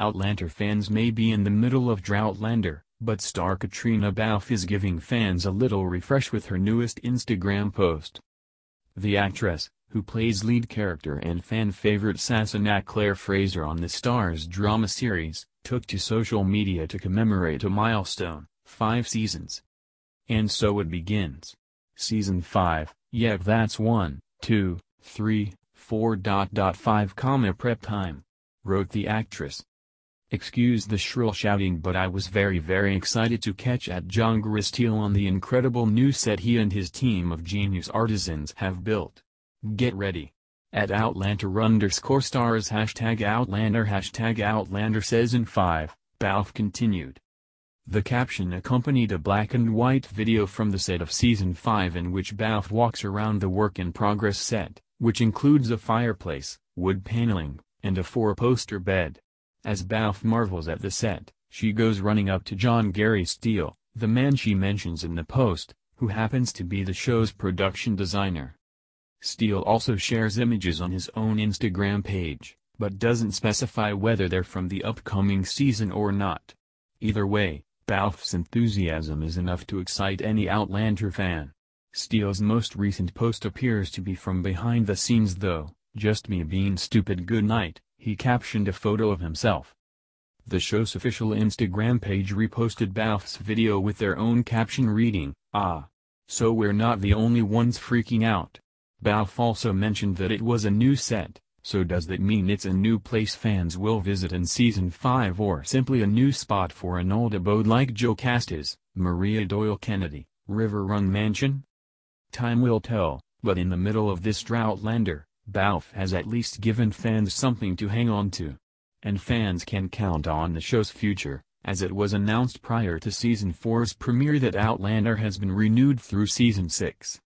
Outlander fans may be in the middle of Droughtlander, but star Katrina Balfe is giving fans a little refresh with her newest Instagram post. The actress, who plays lead character and fan favorite Sassenach Claire Fraser on the star's drama series, took to social media to commemorate a milestone, five seasons. And so it begins. Season 5, yep that's 1, 2, 3, 5, comma prep time wrote the actress, Excuse the shrill shouting but I was very very excited to catch at John Gristeel on the incredible new set he and his team of genius artisans have built. Get ready. At Outlander underscore stars hashtag Outlander hashtag Outlander says in 5, Balf continued. The caption accompanied a black and white video from the set of season 5 in which Balf walks around the work in progress set, which includes a fireplace, wood paneling, and a four-poster bed. As Balf marvels at the set, she goes running up to John Gary Steele, the man she mentions in the post, who happens to be the show's production designer. Steele also shares images on his own Instagram page, but doesn't specify whether they're from the upcoming season or not. Either way, Balf's enthusiasm is enough to excite any Outlander fan. Steele's most recent post appears to be from behind the scenes though, just me being stupid good night, he captioned a photo of himself. The show's official Instagram page reposted Balf's video with their own caption reading, Ah! So we're not the only ones freaking out. Balf also mentioned that it was a new set, so does that mean it's a new place fans will visit in Season 5 or simply a new spot for an old abode like Joe Castas, Maria Doyle Kennedy, River Run Mansion? Time will tell, but in the middle of this Droughtlander, Balf has at least given fans something to hang on to. And fans can count on the show's future, as it was announced prior to Season 4's premiere that Outlander has been renewed through Season 6.